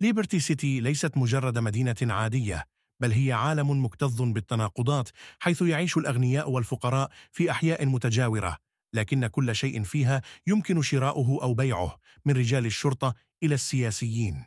ليبرتي سيتي ليست مجرد مدينة عادية بل هي عالم مكتظ بالتناقضات حيث يعيش الأغنياء والفقراء في أحياء متجاورة لكن كل شيء فيها يمكن شراؤه أو بيعه من رجال الشرطة إلى السياسيين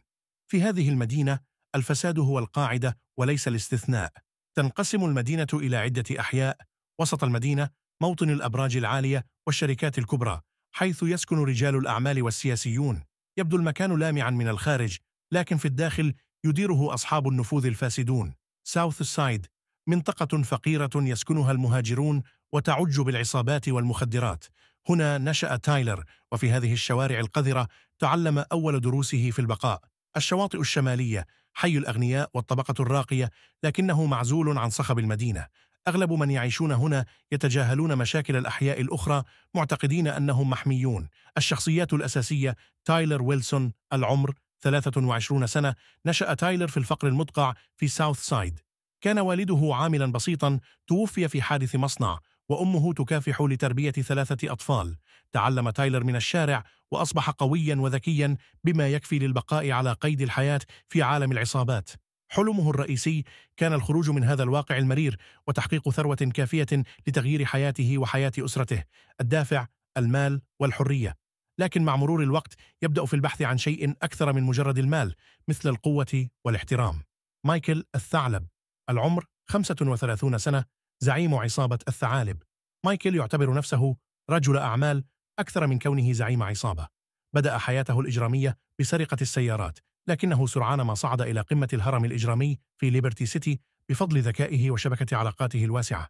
في هذه المدينة الفساد هو القاعدة وليس الاستثناء تنقسم المدينة إلى عدة أحياء وسط المدينة موطن الأبراج العالية والشركات الكبرى حيث يسكن رجال الأعمال والسياسيون يبدو المكان لامعا من الخارج لكن في الداخل يديره أصحاب النفوذ الفاسدون ساوث سايد منطقة فقيرة يسكنها المهاجرون وتعج بالعصابات والمخدرات هنا نشأ تايلر وفي هذه الشوارع القذرة تعلم أول دروسه في البقاء الشواطئ الشمالية حي الأغنياء والطبقة الراقية لكنه معزول عن صخب المدينة أغلب من يعيشون هنا يتجاهلون مشاكل الأحياء الأخرى معتقدين أنهم محميون الشخصيات الأساسية تايلر ويلسون العمر 23 سنة نشأ تايلر في الفقر المدقع في ساوث سايد كان والده عاملا بسيطا توفي في حادث مصنع وأمه تكافح لتربية ثلاثة أطفال تعلم تايلر من الشارع وأصبح قويا وذكيا بما يكفي للبقاء على قيد الحياة في عالم العصابات حلمه الرئيسي كان الخروج من هذا الواقع المرير وتحقيق ثروة كافية لتغيير حياته وحياة أسرته الدافع المال والحرية لكن مع مرور الوقت يبدأ في البحث عن شيء أكثر من مجرد المال مثل القوة والاحترام مايكل الثعلب العمر 35 سنة زعيم عصابة الثعالب مايكل يعتبر نفسه رجل أعمال أكثر من كونه زعيم عصابة بدأ حياته الإجرامية بسرقة السيارات لكنه سرعان ما صعد إلى قمة الهرم الإجرامي في ليبرتي سيتي بفضل ذكائه وشبكة علاقاته الواسعة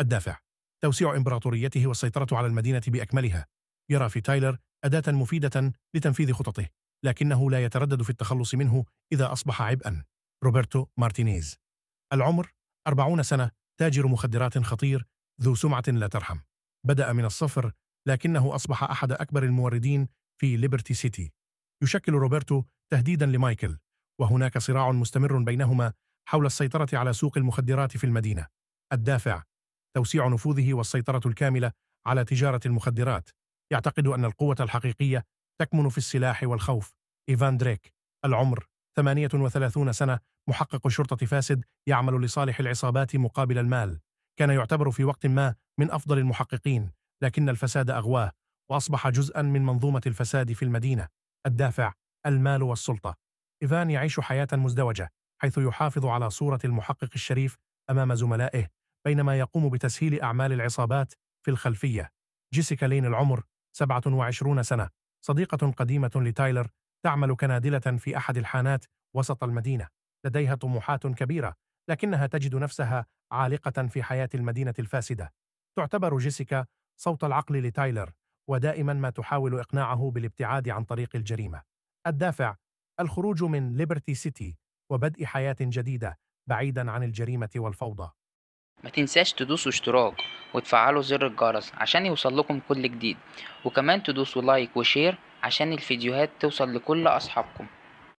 الدافع توسيع إمبراطوريته والسيطرة على المدينة بأكملها يرى في تايلر أداة مفيدة لتنفيذ خططه، لكنه لا يتردد في التخلص منه إذا أصبح عبئا. روبرتو مارتينيز العمر 40 سنة تاجر مخدرات خطير ذو سمعة لا ترحم بدأ من الصفر لكنه أصبح أحد أكبر الموردين في ليبرتي سيتي يشكل روبرتو تهديدا لمايكل وهناك صراع مستمر بينهما حول السيطرة على سوق المخدرات في المدينة الدافع توسيع نفوذه والسيطرة الكاملة على تجارة المخدرات يعتقد أن القوة الحقيقية تكمن في السلاح والخوف إيفان دريك العمر 38 سنة محقق شرطة فاسد يعمل لصالح العصابات مقابل المال كان يعتبر في وقت ما من أفضل المحققين لكن الفساد أغواه وأصبح جزءا من منظومة الفساد في المدينة الدافع المال والسلطة إيفان يعيش حياة مزدوجة حيث يحافظ على صورة المحقق الشريف أمام زملائه بينما يقوم بتسهيل أعمال العصابات في الخلفية جيسيكا لين العمر 27 سنة صديقة قديمة لتايلر تعمل كنادلة في أحد الحانات وسط المدينة لديها طموحات كبيرة لكنها تجد نفسها عالقة في حياة المدينة الفاسدة تعتبر جيسيكا صوت العقل لتايلر ودائما ما تحاول إقناعه بالابتعاد عن طريق الجريمة الدافع الخروج من ليبرتي سيتي وبدء حياة جديدة بعيدا عن الجريمة والفوضى ما تنساش تدوسوا اشتراك وتفعلوا زر الجرس عشان يوصلكم كل جديد وكمان تدوسوا لايك وشير عشان الفيديوهات توصل لكل اصحابكم